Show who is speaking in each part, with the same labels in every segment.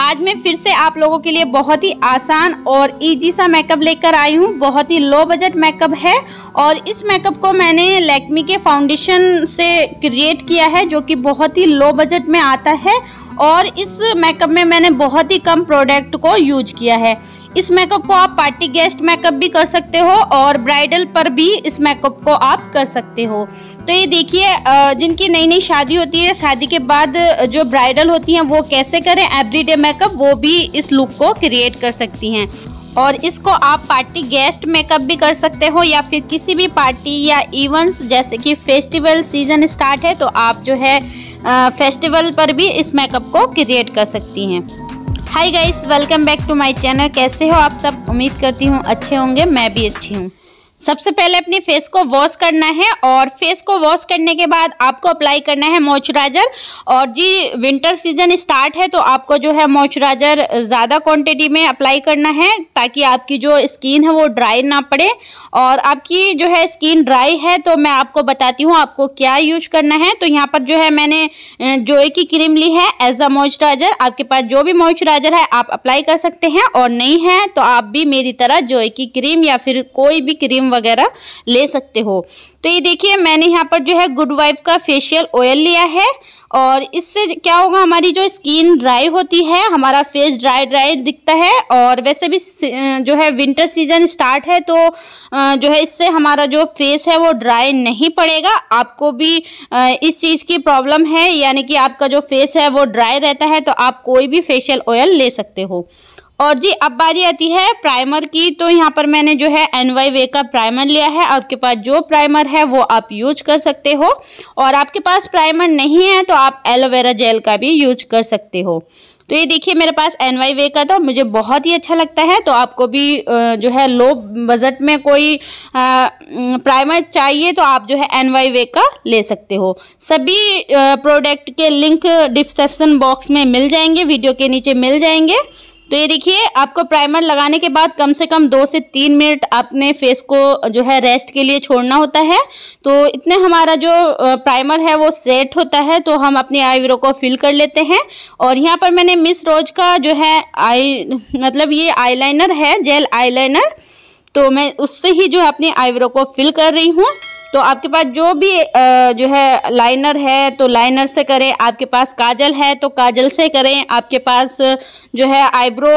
Speaker 1: आज मैं फिर से आप लोगों के लिए बहुत ही आसान और इजी सा मेकअप लेकर आई हूँ बहुत ही लो बजट मेकअप है और इस मेकअप को मैंने लैक्मी के फाउंडेशन से क्रिएट किया है जो कि बहुत ही लो बजट में आता है और इस मेकअप में मैंने बहुत ही कम प्रोडक्ट को यूज किया है इस मेकअप को आप पार्टी गेस्ट मेकअप भी कर सकते हो और ब्राइडल पर भी इस मेकअप को आप कर सकते हो तो ये देखिए जिनकी नई नई शादी होती है शादी के बाद जो ब्राइडल होती हैं वो कैसे करें एवरीडे मेकअप वो भी इस लुक को क्रिएट कर सकती हैं और इसको आप पार्टी गेस्ट मेकअप भी कर सकते हो या फिर किसी भी पार्टी या इवेंट्स जैसे कि फेस्टिवल सीज़न स्टार्ट है तो आप जो है फेस्टिवल पर भी इस मेकअप को क्रिएट कर सकती हैं hi guys welcome back to my channel कैसे हो आप सब उम्मीद करती हूँ अच्छे होंगे मैं भी अच्छी हूँ सबसे पहले अपने फेस को वॉश करना है और फेस को वॉश करने के बाद आपको अप्लाई करना है मॉइस्चराइज़र और जी विंटर सीजन स्टार्ट है तो आपको जो है मॉइस्चराइज़र ज़्यादा क्वांटिटी में अप्लाई करना है ताकि आपकी जो स्किन है वो ड्राई ना पड़े और आपकी जो है स्किन ड्राई है तो मैं आपको बताती हूँ आपको क्या यूज करना है तो यहाँ पर जो है मैंने जोए की क्रीम ली है एज अ मॉइस्चराइज़र आपके पास जो भी मॉइस्चराइज़र है आप अप्लाई कर सकते हैं और नहीं है तो आप भी मेरी तरह जोए की क्रीम या फिर कोई भी क्रीम वगैरह ले सकते हो तो ये देखिए मैंने यहाँ पर जो है गुड वाइफ का फेशियल ऑयल लिया है और इससे क्या होगा हमारी जो स्किन ड्राई होती है हमारा फेस ड्राई ड्राई दिखता है और वैसे भी जो है विंटर सीजन स्टार्ट है तो जो है इससे हमारा जो फेस है वो ड्राई नहीं पड़ेगा आपको भी इस चीज़ की प्रॉब्लम है यानी कि आपका जो फेस है वो ड्राई रहता है तो आप कोई भी फेशियल ऑयल ले सकते हो और जी अब बारी आती है प्राइमर की तो यहाँ पर मैंने जो है एन वाई वे का प्राइमर लिया है आपके पास जो प्राइमर है वो आप यूज कर सकते हो और आपके पास प्राइमर नहीं है तो आप एलोवेरा जेल का भी यूज कर सकते हो तो ये देखिए मेरे पास एन वाई वे का था मुझे बहुत ही अच्छा लगता है तो आपको भी जो है लो बजट में कोई प्राइमर चाहिए तो आप जो है एन वाई वे का ले सकते हो सभी प्रोडक्ट के लिंक डिस्क्रिप्शन बॉक्स में मिल जाएंगे वीडियो के नीचे मिल जाएंगे तो ये देखिए आपको प्राइमर लगाने के बाद कम से कम दो से तीन मिनट अपने फेस को जो है रेस्ट के लिए छोड़ना होता है तो इतने हमारा जो प्राइमर है वो सेट होता है तो हम अपने आईब्रो को फिल कर लेते हैं और यहाँ पर मैंने मिस रोज का जो है आई मतलब ये आईलाइनर है जेल आईलाइनर तो मैं उससे ही जो है अपने आईब्रो को फिल कर रही हूँ तो आपके पास जो भी जो है लाइनर है तो लाइनर से करें आपके पास काजल है तो काजल से करें आपके पास जो है आईब्रो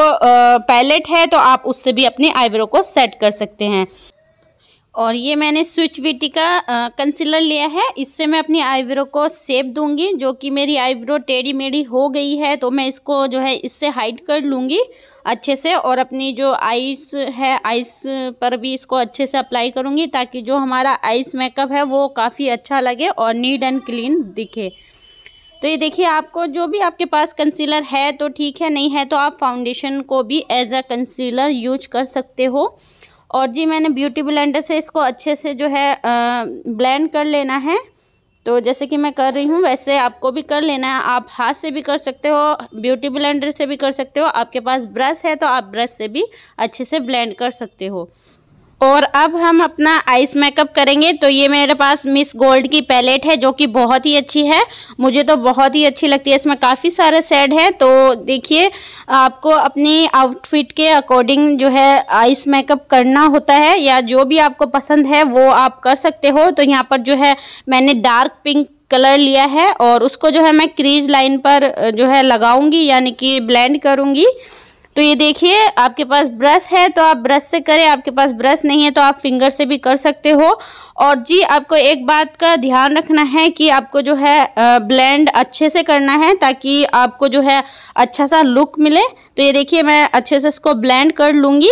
Speaker 1: पैलेट है तो आप उससे भी अपने आईब्रो को सेट कर सकते हैं और ये मैंने स्विच विटी का कंसीलर लिया है इससे मैं अपनी आईब्रो को सेप दूंगी जो कि मेरी आईब्रो टेढ़ी मेढ़ी हो गई है तो मैं इसको जो है इससे हाइड कर लूँगी अच्छे से और अपनी जो आइस है आइस पर भी इसको अच्छे से अप्लाई करूँगी ताकि जो हमारा आइस मेकअप है वो काफ़ी अच्छा लगे और नीट एंड क्लीन दिखे तो ये देखिए आपको जो भी आपके पास कंसीलर है तो ठीक है नहीं है तो आप फाउंडेशन को भी एज अ कंसीलर यूज कर सकते हो और जी मैंने ब्यूटी ब्लेंडर से इसको अच्छे से जो है ब्लेंड कर लेना है तो जैसे कि मैं कर रही हूँ वैसे आपको भी कर लेना है आप हाथ से भी कर सकते हो ब्यूटी ब्लेंडर से भी कर सकते हो आपके पास ब्रश है तो आप ब्रश से भी अच्छे से ब्लेंड कर सकते हो और अब हम अपना आइस मेकअप करेंगे तो ये मेरे पास मिस गोल्ड की पैलेट है जो कि बहुत ही अच्छी है मुझे तो बहुत ही अच्छी लगती है इसमें काफ़ी सारे सेड हैं तो देखिए आपको अपनी आउटफिट के अकॉर्डिंग जो है आइस मेकअप करना होता है या जो भी आपको पसंद है वो आप कर सकते हो तो यहाँ पर जो है मैंने डार्क पिंक कलर लिया है और उसको जो है मैं क्रीज लाइन पर जो है लगाऊंगी यानी कि ब्लेंड करूँगी तो ये देखिए आपके पास ब्रश है तो आप ब्रश से करें आपके पास ब्रश नहीं है तो आप फिंगर से भी कर सकते हो और जी आपको एक बात का ध्यान रखना है कि आपको जो है ब्लेंड अच्छे से करना है ताकि आपको जो है अच्छा सा लुक मिले तो ये देखिए मैं अच्छे से इसको ब्लेंड कर लूँगी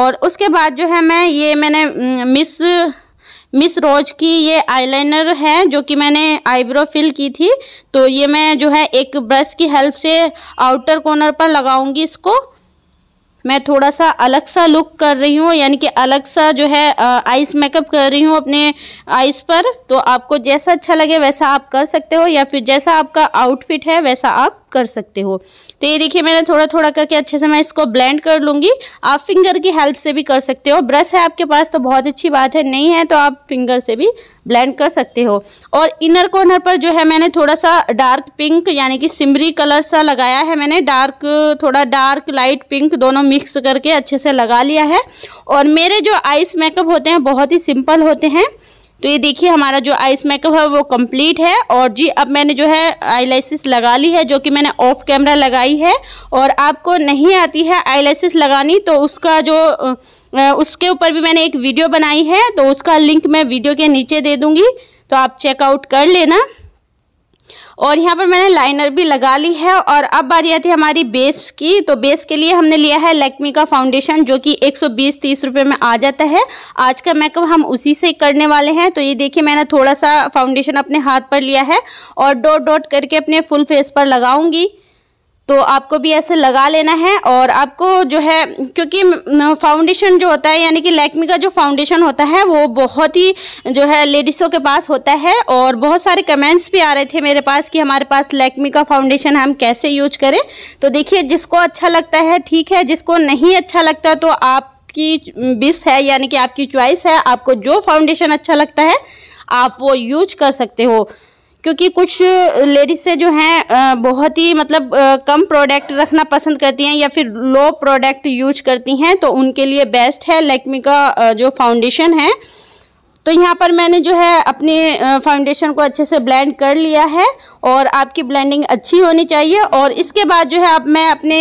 Speaker 1: और उसके बाद जो है मैं ये मैंने मिस मिस रोज की ये आईलाइनर है जो कि मैंने आईब्रो फिल की थी तो ये मैं जो है एक ब्रश की हेल्प से आउटर कॉर्नर पर लगाऊंगी इसको मैं थोड़ा सा अलग सा लुक कर रही हूँ यानी कि अलग सा जो है आइस मेकअप कर रही हूँ अपने आइस पर तो आपको जैसा अच्छा लगे वैसा आप कर सकते हो या फिर जैसा आपका आउटफिट है वैसा आप कर सकते हो तो ये देखिए मैंने थोड़ा थोड़ा करके अच्छे से मैं इसको ब्लेंड कर लूँगी आप फिंगर की हेल्प से भी कर सकते हो ब्रश है आपके पास तो बहुत अच्छी बात है नहीं है तो आप फिंगर से भी ब्लेंड कर सकते हो और इनर कॉर्नर पर जो है मैंने थोड़ा सा डार्क पिंक यानी कि सिमरी कलर सा लगाया है मैंने डार्क थोड़ा डार्क लाइट पिंक दोनों मिक्स करके अच्छे से लगा लिया है और मेरे जो आइस मेकअप होते हैं बहुत ही सिंपल होते हैं तो ये देखिए हमारा जो आइस मेकअप है वो कंप्लीट है और जी अब मैंने जो है आई लगा ली है जो कि मैंने ऑफ कैमरा लगाई है और आपको नहीं आती है आई लगानी तो उसका जो उसके ऊपर भी मैंने एक वीडियो बनाई है तो उसका लिंक मैं वीडियो के नीचे दे दूँगी तो आप चेकआउट कर लेना और यहाँ पर मैंने लाइनर भी लगा ली है और अब बारी आती है हमारी बेस की तो बेस के लिए हमने लिया है लैक्मी का फाउंडेशन जो कि 120 30 रुपए में आ जाता है आज का मेकअप हम उसी से करने वाले हैं तो ये देखिए मैंने थोड़ा सा फाउंडेशन अपने हाथ पर लिया है और डॉट डॉट करके अपने फुल फेस पर लगाऊंगी तो आपको भी ऐसे लगा लेना है और आपको जो है क्योंकि फाउंडेशन जो होता है यानी कि लैक्मी का जो फाउंडेशन होता है वो बहुत ही जो है लेडीज़ों के पास होता है और बहुत सारे कमेंट्स भी आ रहे थे मेरे पास कि हमारे पास लैक्मी का फाउंडेशन हम कैसे यूज करें तो देखिए जिसको अच्छा लगता है ठीक है जिसको नहीं अच्छा लगता तो आपकी बिस है यानी कि आपकी च्वाइस है आपको जो फाउंडेशन अच्छा लगता है आप वो यूज कर सकते हो क्योंकि कुछ लेडीज़ें जो हैं बहुत ही मतलब कम प्रोडक्ट रखना पसंद करती हैं या फिर लो प्रोडक्ट यूज करती हैं तो उनके लिए बेस्ट है लैक्मी का जो फाउंडेशन है तो यहाँ पर मैंने जो है अपने फाउंडेशन को अच्छे से ब्लेंड कर लिया है और आपकी ब्लेंडिंग अच्छी होनी चाहिए और इसके बाद जो है अब मैं अपने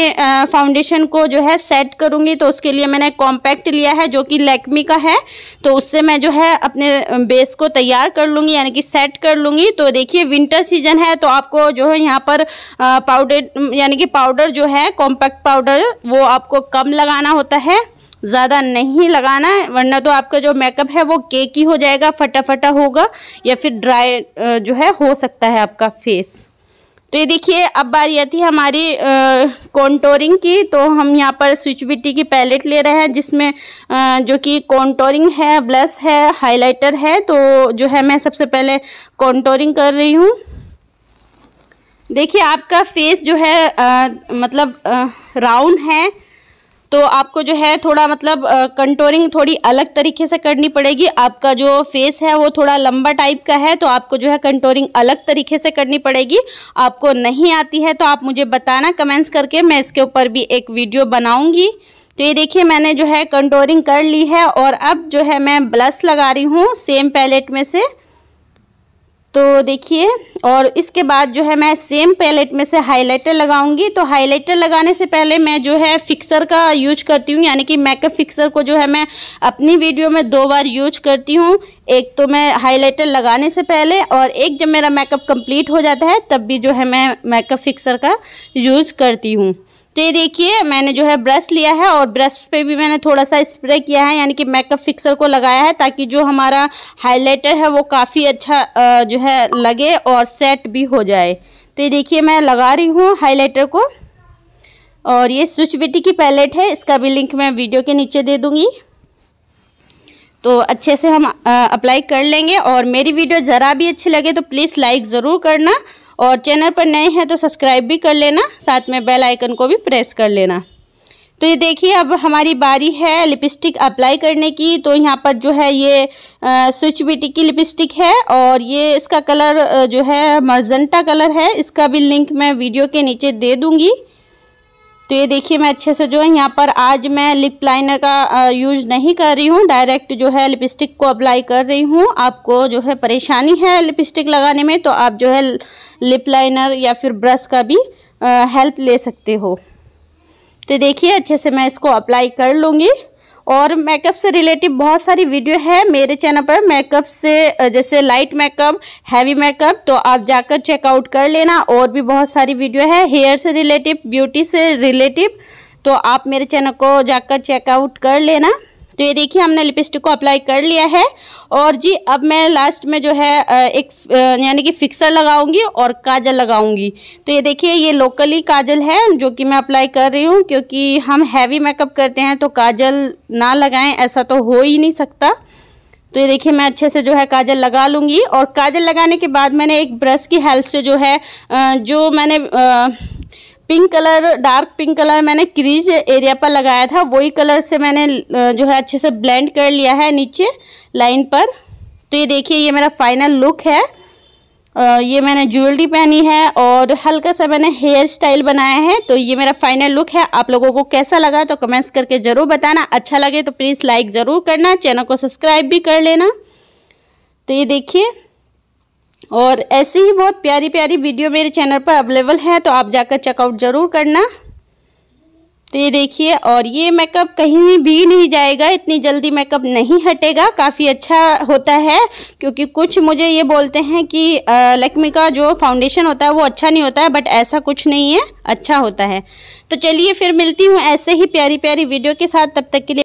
Speaker 1: फाउंडेशन को जो है सेट करूँगी तो उसके लिए मैंने कॉम्पैक्ट लिया है जो कि लैक्मी का है तो उससे मैं जो है अपने बेस को तैयार कर लूँगी यानी कि सेट कर लूँगी तो देखिए विंटर सीजन है तो आपको जो है यहाँ पर पाउडर यानी कि पाउडर जो है कॉम्पैक्ट पाउडर वो आपको कम लगाना होता है ज़्यादा नहीं लगाना है वरना तो आपका जो मेकअप है वो केक ही हो जाएगा फटाफटा होगा या फिर ड्राई जो है हो सकता है आपका फेस तो ये देखिए अब बारी आती है हमारी कॉन्टोरिंग की तो हम यहाँ पर बिटी की पैलेट ले रहे हैं जिसमें आ, जो कि कॉन्टोरिंग है ब्लश है हाइलाइटर है तो जो है मैं सबसे पहले कॉन्टोरिंग कर रही हूँ देखिए आपका फेस जो है आ, मतलब राउंड है तो आपको जो है थोड़ा मतलब कंटोरिंग थोड़ी अलग तरीके से करनी पड़ेगी आपका जो फेस है वो थोड़ा लंबा टाइप का है तो आपको जो है कंटोरिंग अलग तरीके से करनी पड़ेगी आपको नहीं आती है तो आप मुझे बताना कमेंट्स करके मैं इसके ऊपर भी एक वीडियो बनाऊँगी तो ये देखिए मैंने जो है कंटोरिंग कर ली है और अब जो है मैं ब्लश लगा रही हूँ सेम पैलेट में से तो देखिए और इसके बाद जो है मैं सेम पैलेट में से हाइलाइटर लगाऊंगी तो हाइलाइटर लगाने से पहले मैं जो है फिक्सर का यूज करती हूँ यानी कि मेकअप फिक्सर को जो है मैं अपनी वीडियो में दो बार यूज करती हूँ एक तो मैं हाइलाइटर लगाने से पहले और एक जब मेरा मेकअप कंप्लीट हो जाता है तब भी जो है मैं मेकअप फिक्सर का यूज करती हूँ तो ये देखिए मैंने जो है ब्रश लिया है और ब्रश पे भी मैंने थोड़ा सा स्प्रे किया है यानी कि मेकअप फिक्सर को लगाया है ताकि जो हमारा हाइलाइटर है वो काफ़ी अच्छा जो है लगे और सेट भी हो जाए तो ये देखिए मैं लगा रही हूँ हाइलाइटर को और ये स्विच बिटी की पैलेट है इसका भी लिंक मैं वीडियो के नीचे दे दूँगी तो अच्छे से हम अप्लाई कर लेंगे और मेरी वीडियो ज़रा भी अच्छी लगे तो प्लीज़ लाइक ज़रूर करना और चैनल पर नए हैं तो सब्सक्राइब भी कर लेना साथ में बेल आइकन को भी प्रेस कर लेना तो ये देखिए अब हमारी बारी है लिपस्टिक अप्लाई करने की तो यहाँ पर जो है ये स्विच बिटी की लिपस्टिक है और ये इसका कलर जो है मर्जेंटा कलर है इसका भी लिंक मैं वीडियो के नीचे दे दूँगी तो ये देखिए मैं अच्छे से जो है यहाँ पर आज मैं लिप लाइनर का यूज़ नहीं कर रही हूँ डायरेक्ट जो है लिपस्टिक को अप्लाई कर रही हूँ आपको जो है परेशानी है लिपस्टिक लगाने में तो आप जो है लिप लाइनर या फिर ब्रश का भी हेल्प ले सकते हो तो देखिए अच्छे से मैं इसको अप्लाई कर लूँगी और मेकअप से रिलेटिव बहुत सारी वीडियो है मेरे चैनल पर मेकअप से जैसे लाइट मेकअप हैवी मेकअप तो आप जाकर चेकआउट कर लेना और भी बहुत सारी वीडियो है हेयर से रिलेटिव ब्यूटी से रिलेटिव तो आप मेरे चैनल को जाकर चेकआउट कर लेना तो ये देखिए हमने लिपस्टिक को अप्लाई कर लिया है और जी अब मैं लास्ट में जो है एक यानी कि फिक्सर लगाऊंगी और काजल लगाऊंगी तो ये देखिए ये लोकली काजल है जो कि मैं अप्लाई कर रही हूँ क्योंकि हम हैवी मेकअप करते हैं तो काजल ना लगाएं ऐसा तो हो ही नहीं सकता तो ये देखिए मैं अच्छे से जो है काजल लगा लूँगी और काजल लगाने के बाद मैंने एक ब्रश की हेल्प से जो है जो मैंने pink colour dark pink colour मैंने क्रीज एरिया पर लगाया था वही कलर से मैंने जो है अच्छे से ब्लेंड कर लिया है नीचे लाइन पर तो ये देखिए ये मेरा फाइनल लुक है ये मैंने ज्वेलरी पहनी है और हल्का सा मैंने हेयर स्टाइल बनाया है तो ये मेरा फाइनल लुक है आप लोगों को कैसा लगा तो कमेंट्स करके ज़रूर बताना अच्छा लगे तो प्लीज़ लाइक ज़रूर करना चैनल को सब्सक्राइब भी कर लेना तो ये देखिए और ऐसी ही बहुत प्यारी प्यारी वीडियो मेरे चैनल पर अवेलेबल है तो आप जाकर चेकआउट ज़रूर करना तो ये देखिए और ये मेकअप कहीं भी नहीं जाएगा इतनी जल्दी मेकअप नहीं हटेगा काफ़ी अच्छा होता है क्योंकि कुछ मुझे ये बोलते हैं कि लक्ष्मी का जो फाउंडेशन होता है वो अच्छा नहीं होता है बट ऐसा कुछ नहीं है अच्छा होता है तो चलिए फिर मिलती हूँ ऐसे ही प्यारी प्यारी वीडियो के साथ तब तक के लिए